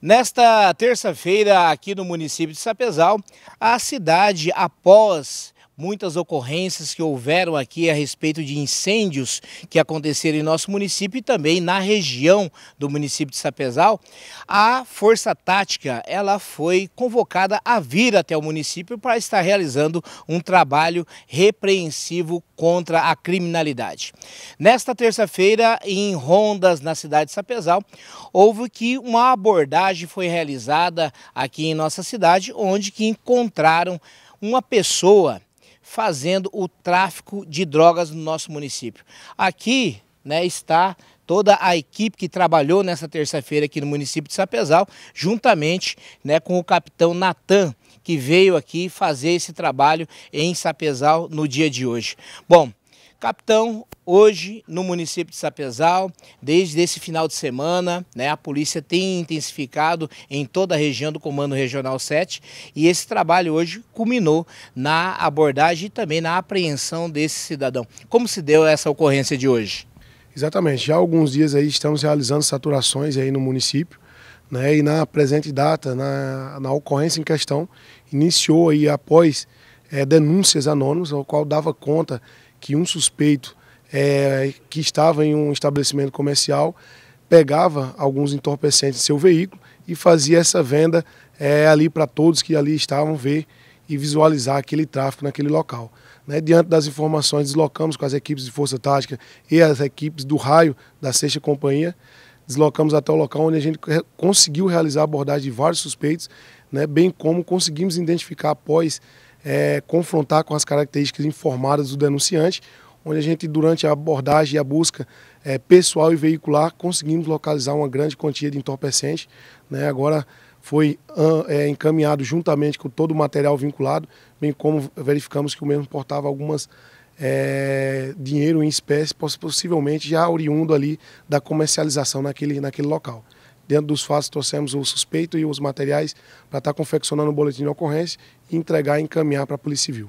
Nesta terça-feira, aqui no município de Sapezal, a cidade, após muitas ocorrências que houveram aqui a respeito de incêndios que aconteceram em nosso município e também na região do município de Sapezal, a Força Tática ela foi convocada a vir até o município para estar realizando um trabalho repreensivo contra a criminalidade. Nesta terça-feira, em rondas na cidade de Sapezal, houve que uma abordagem foi realizada aqui em nossa cidade, onde que encontraram uma pessoa fazendo o tráfico de drogas no nosso município. Aqui né, está toda a equipe que trabalhou nessa terça-feira aqui no município de Sapezal, juntamente né, com o capitão Natan, que veio aqui fazer esse trabalho em Sapezal no dia de hoje. Bom, Capitão, hoje no município de Sapezal, desde esse final de semana, né, a polícia tem intensificado em toda a região do Comando Regional 7 e esse trabalho hoje culminou na abordagem e também na apreensão desse cidadão. Como se deu essa ocorrência de hoje? Exatamente, já há alguns dias aí estamos realizando saturações aí no município, né, e na presente data, na, na ocorrência em questão, iniciou aí após é, denúncias anônimas, o qual dava conta que um suspeito é, que estava em um estabelecimento comercial pegava alguns entorpecentes em seu veículo e fazia essa venda é, ali para todos que ali estavam ver e visualizar aquele tráfico naquele local. Né? Diante das informações, deslocamos com as equipes de Força Tática e as equipes do raio da sexta companhia, deslocamos até o local onde a gente conseguiu realizar a abordagem de vários suspeitos, né? bem como conseguimos identificar após é, confrontar com as características informadas do denunciante, onde a gente, durante a abordagem e a busca é, pessoal e veicular, conseguimos localizar uma grande quantia de entorpecente. Né? Agora foi é, encaminhado juntamente com todo o material vinculado, bem como verificamos que o mesmo portava algumas é, dinheiro em espécie, possivelmente já oriundo ali da comercialização naquele, naquele local. Dentro dos fatos, trouxemos o suspeito e os materiais para estar tá confeccionando o boletim de ocorrência e entregar e encaminhar para a Polícia Civil.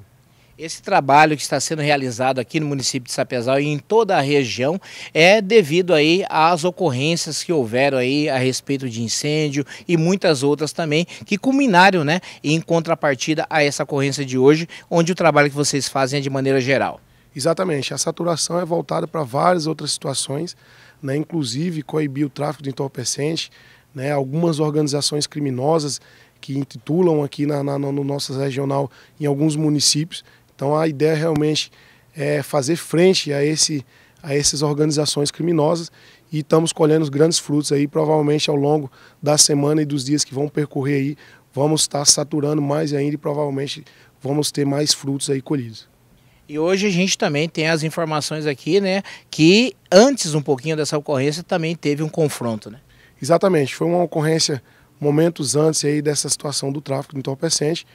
Esse trabalho que está sendo realizado aqui no município de Sapezal e em toda a região é devido aí às ocorrências que houveram aí a respeito de incêndio e muitas outras também que culminaram, né, em contrapartida a essa ocorrência de hoje, onde o trabalho que vocês fazem é de maneira geral. Exatamente, a saturação é voltada para várias outras situações né, inclusive coibir o tráfico de entorpecentes. Né, algumas organizações criminosas que intitulam aqui na, na, no nosso regional em alguns municípios. Então a ideia realmente é fazer frente a, esse, a essas organizações criminosas e estamos colhendo os grandes frutos aí, provavelmente ao longo da semana e dos dias que vão percorrer aí, vamos estar saturando mais ainda e provavelmente vamos ter mais frutos aí colhidos. E hoje a gente também tem as informações aqui, né, que antes um pouquinho dessa ocorrência também teve um confronto, né? Exatamente, foi uma ocorrência momentos antes aí dessa situação do tráfico de entorpecente,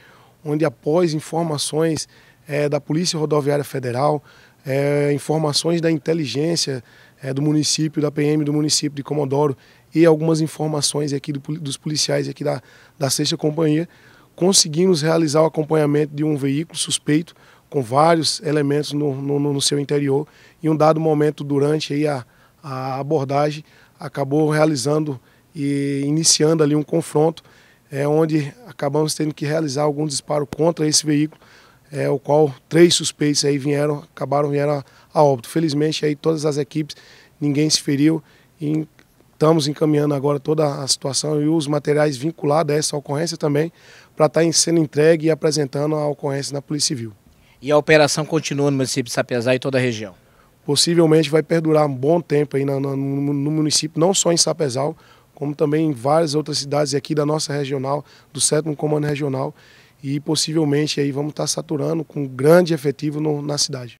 onde após informações é, da Polícia Rodoviária Federal, é, informações da inteligência é, do município, da PM do município de Comodoro e algumas informações aqui do, dos policiais aqui da, da Sexta Companhia, conseguimos realizar o acompanhamento de um veículo suspeito com vários elementos no, no, no, seu interior. Em um dado momento, durante aí a, a abordagem, acabou realizando e iniciando ali um confronto, é, onde acabamos tendo que realizar algum disparo contra esse veículo, é, o qual três suspeitos aí vieram, acabaram vieram a, a óbito. Felizmente aí todas as equipes, ninguém se feriu e estamos encaminhando agora toda a situação e os materiais vinculados a essa ocorrência também para tá estar sendo entregue e apresentando a ocorrência na Polícia Civil. E a operação continua no município de Sapezá e toda a região? Possivelmente vai perdurar um bom tempo aí no, no, no município, não só em Sapezal, como também em várias outras cidades aqui da nossa regional, do sétimo comando regional, e possivelmente aí vamos estar saturando com grande efetivo no, na cidade.